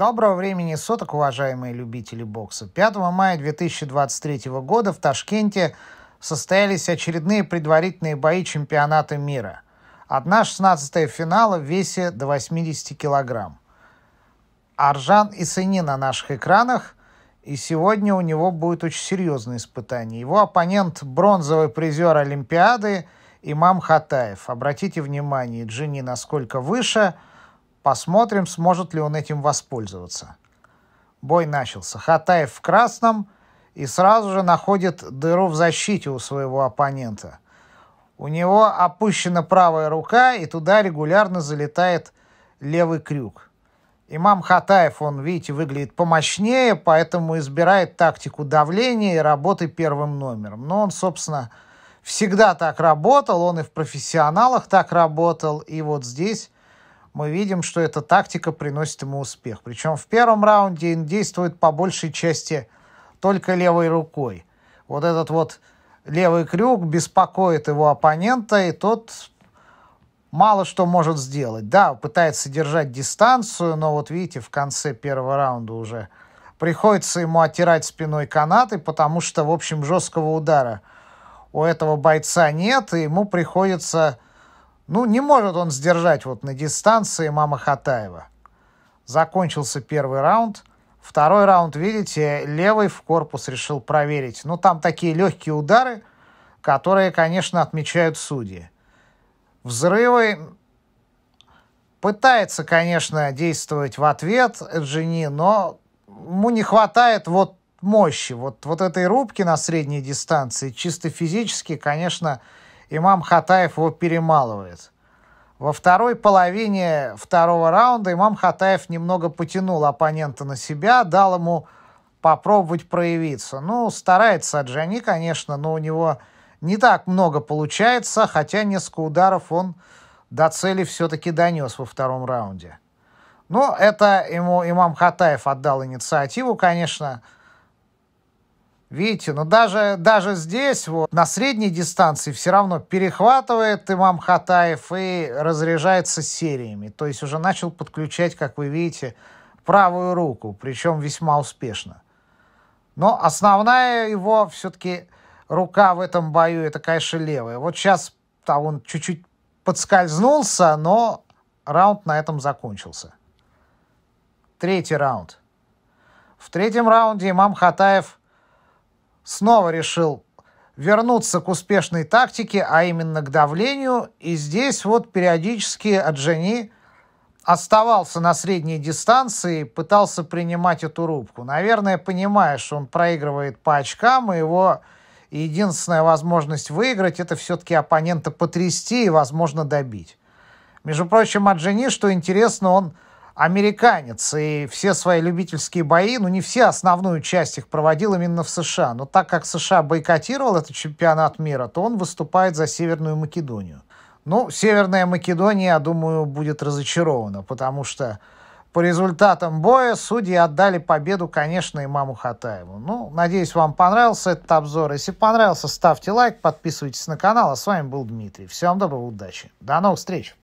Доброго времени суток, уважаемые любители бокса. 5 мая 2023 года в Ташкенте состоялись очередные предварительные бои чемпионата мира. Одна 16 я финала в весе до 80 килограмм. Аржан и Сыни на наших экранах, и сегодня у него будет очень серьезное испытание. Его оппонент – бронзовый призер Олимпиады Имам Хатаев. Обратите внимание, Джинни насколько выше – Посмотрим, сможет ли он этим воспользоваться. Бой начался. Хатаев в красном и сразу же находит дыру в защите у своего оппонента. У него опущена правая рука, и туда регулярно залетает левый крюк. Имам Хатаев, он, видите, выглядит помощнее, поэтому избирает тактику давления и работы первым номером. Но он, собственно, всегда так работал, он и в профессионалах так работал, и вот здесь мы видим, что эта тактика приносит ему успех. Причем в первом раунде он действует по большей части только левой рукой. Вот этот вот левый крюк беспокоит его оппонента, и тот мало что может сделать. Да, пытается держать дистанцию, но вот видите, в конце первого раунда уже приходится ему оттирать спиной канаты, потому что, в общем, жесткого удара у этого бойца нет, и ему приходится ну, не может он сдержать вот на дистанции мама Хатаева. Закончился первый раунд. Второй раунд, видите, левый в корпус решил проверить. Ну, там такие легкие удары, которые, конечно, отмечают судьи. Взрывы пытается, конечно, действовать в ответ Джини, но ему не хватает вот мощи, вот, вот этой рубки на средней дистанции. Чисто физически, конечно, имам Хатаев его перемалывает. Во второй половине второго раунда имам Хатаев немного потянул оппонента на себя, дал ему попробовать проявиться. Ну, старается Аджани, конечно, но у него не так много получается, хотя несколько ударов он до цели все-таки донес во втором раунде. Но ну, это ему имам Хатаев отдал инициативу, конечно. Видите, но ну даже, даже здесь вот на средней дистанции все равно перехватывает имам Хатаев и разряжается сериями. То есть уже начал подключать, как вы видите, правую руку, причем весьма успешно. Но основная его все-таки рука в этом бою, это, конечно, левая. Вот сейчас там он чуть-чуть подскользнулся, но раунд на этом закончился. Третий раунд. В третьем раунде имам Хатаев – снова решил вернуться к успешной тактике, а именно к давлению. И здесь вот периодически от оставался на средней дистанции, пытался принимать эту рубку. Наверное, понимаешь, что он проигрывает по очкам, и его единственная возможность выиграть – это все-таки оппонента потрясти и, возможно, добить. Между прочим, Аджини, что интересно, он американец, и все свои любительские бои, ну не все, основную часть их проводил именно в США. Но так как США бойкотировал этот чемпионат мира, то он выступает за Северную Македонию. Ну, Северная Македония, я думаю, будет разочарована, потому что по результатам боя судьи отдали победу, конечно, имаму Хатаеву. Ну, надеюсь, вам понравился этот обзор. Если понравился, ставьте лайк, подписывайтесь на канал. А с вами был Дмитрий. Всем доброго, удачи. До новых встреч.